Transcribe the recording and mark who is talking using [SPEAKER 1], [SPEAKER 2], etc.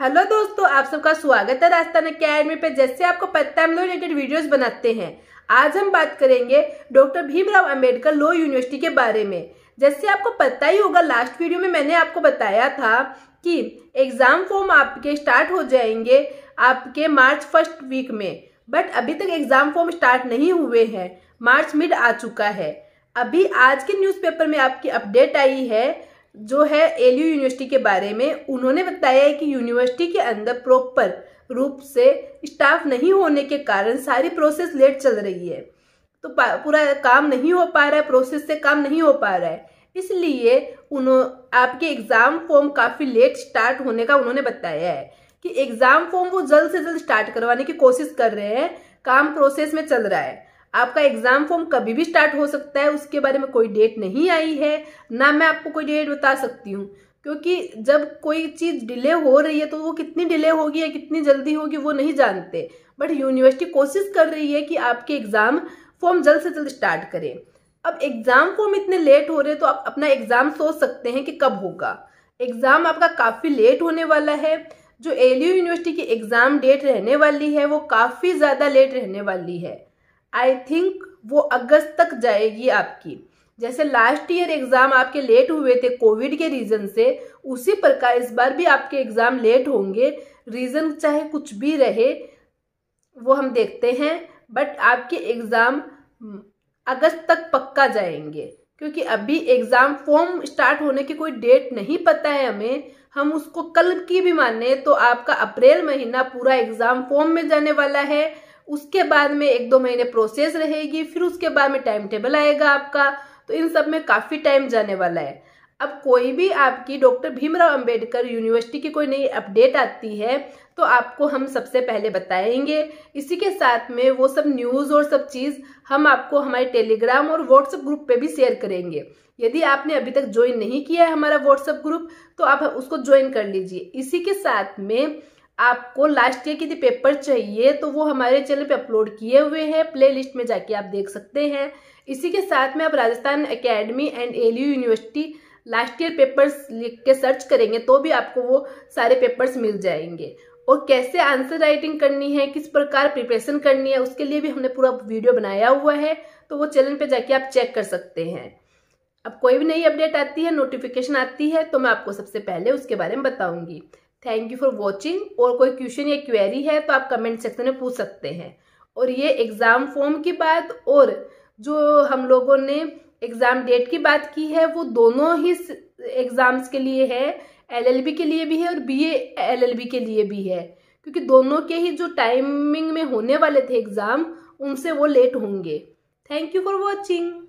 [SPEAKER 1] hello दोस्तों आप सबका स्वागत है राजस्थान अकेडमी पे जैसे आपको पता है हम लोग रिलेटेड वीडियोस बनाते हैं आज हम बात करेंगे doctor Bhimrao Ambedkar law university के बारे में जैसे आपको पता ही होगा लास्ट वीडियो में मैंने आपको बताया था कि एग्जाम फॉर्म आपके स्टार्ट हो जाएंगे आपके मार्च फर्स्ट वीक में बट अभी तक एग्जाम फॉर्म स्टार्ट नहीं हुए हैं मार्च मिड आ चुका है अभी आज के न्यूज़पेपर में आपकी अपडेट आई है जो है एलयू यूनिवर्सिटी के बारे में उन्होंने बताया है कि यूनिवर्सिटी के अंदर प्रॉपर रूप से स्टाफ नहीं होने के कारण सारी प्रोसेस लेट चल रही है तो पूरा काम नहीं हो पा रहा है प्रोसेस से काम नहीं हो पा रहा है इसलिए उन्हों आपके एग्ज़ाम फॉर्म काफ़ी लेट स्टार्ट होने का उन्होंने बताया है कि एग्ज़ाम फॉर्म वो जल्द से जल्द स्टार्ट करवाने की कोशिश कर रहे हैं काम प्रोसेस में चल रहा है आपका एग्जाम फॉर्म कभी भी स्टार्ट हो सकता है उसके बारे में कोई डेट नहीं आई है ना मैं आपको कोई डेट बता सकती हूँ क्योंकि जब कोई चीज़ डिले हो रही है तो वो कितनी डिले होगी या कितनी जल्दी होगी वो नहीं जानते बट यूनिवर्सिटी कोशिश कर रही है कि आपके एग्ज़ाम फॉर्म जल्द से जल्द स्टार्ट करें अब एग्ज़ाम फॉर्म इतने लेट हो रहे हैं तो आप अपना एग्ज़ाम सोच सकते हैं कि कब होगा एग्ज़ाम आपका काफ़ी लेट होने वाला है जो एल यूनिवर्सिटी की एग्ज़ाम डेट रहने वाली है वो काफ़ी ज़्यादा लेट रहने वाली है आई थिंक वो अगस्त तक जाएगी आपकी जैसे लास्ट ईयर एग्ज़ाम आपके लेट हुए थे कोविड के रीज़न से उसी प्रकार इस बार भी आपके एग्ज़ाम लेट होंगे रीज़न चाहे कुछ भी रहे वो हम देखते हैं बट आपके एग्ज़ाम हम्म, अगस्त तक पक्का जाएंगे क्योंकि अभी एग्ज़ाम फॉर्म स्टार्ट होने की कोई डेट नहीं पता है हमें हम उसको कल की भी माने तो आपका अप्रैल महीना पूरा एग्ज़ाम फॉर्म में जाने वाला है उसके बाद में एक दो महीने प्रोसेस रहेगी फिर उसके बाद में टाइम टेबल आएगा आपका तो इन सब में काफ़ी टाइम जाने वाला है अब कोई भी आपकी डॉक्टर भीमराव अंबेडकर यूनिवर्सिटी की कोई नई अपडेट आती है तो आपको हम सबसे पहले बताएंगे इसी के साथ में वो सब न्यूज़ और सब चीज़ हम आपको हमारे टेलीग्राम और व्हाट्सएप ग्रुप पे भी शेयर करेंगे यदि आपने अभी तक ज्वाइन नहीं किया है हमारा व्हाट्सएप ग्रुप तो आप उसको ज्वाइन कर लीजिए इसी के साथ में आपको लास्ट ईयर के यदि पेपर चाहिए तो वो हमारे चैनल पे अपलोड किए हुए हैं प्लेलिस्ट में जाके आप देख सकते हैं इसी के साथ में आप Rajasthan academy and LU university last year papers लिख के सर्च करेंगे तो भी आपको वो सारे पेपर्स मिल जाएंगे और कैसे आंसर राइटिंग करनी है किस प्रकार प्रिपरेशन करनी है उसके लिए भी हमने पूरा वीडियो बनाया हुआ है तो वो चैनल पे जाके आप चेक कर सकते हैं अब कोई भी नई अपडेट आती है नोटिफिकेशन आती है तो मैं आपको सबसे पहले उसके बारे में बताऊंगी थैंक यू फॉर वॉचिंग और कोई क्वेश्चन या क्वेरी है तो आप कमेंट सेक्शन में पूछ सकते हैं और ये एग्ज़ाम फॉर्म की बात और जो हम लोगों ने एग्ज़ाम डेट की बात की है वो दोनों ही एग्ज़ाम्स के लिए है एलएलबी के लिए भी है और बीए एलएलबी के लिए भी है क्योंकि दोनों के ही जो टाइमिंग में होने वाले थे एग्ज़ाम उनसे वो लेट होंगे थैंक यू फॉर वॉचिंग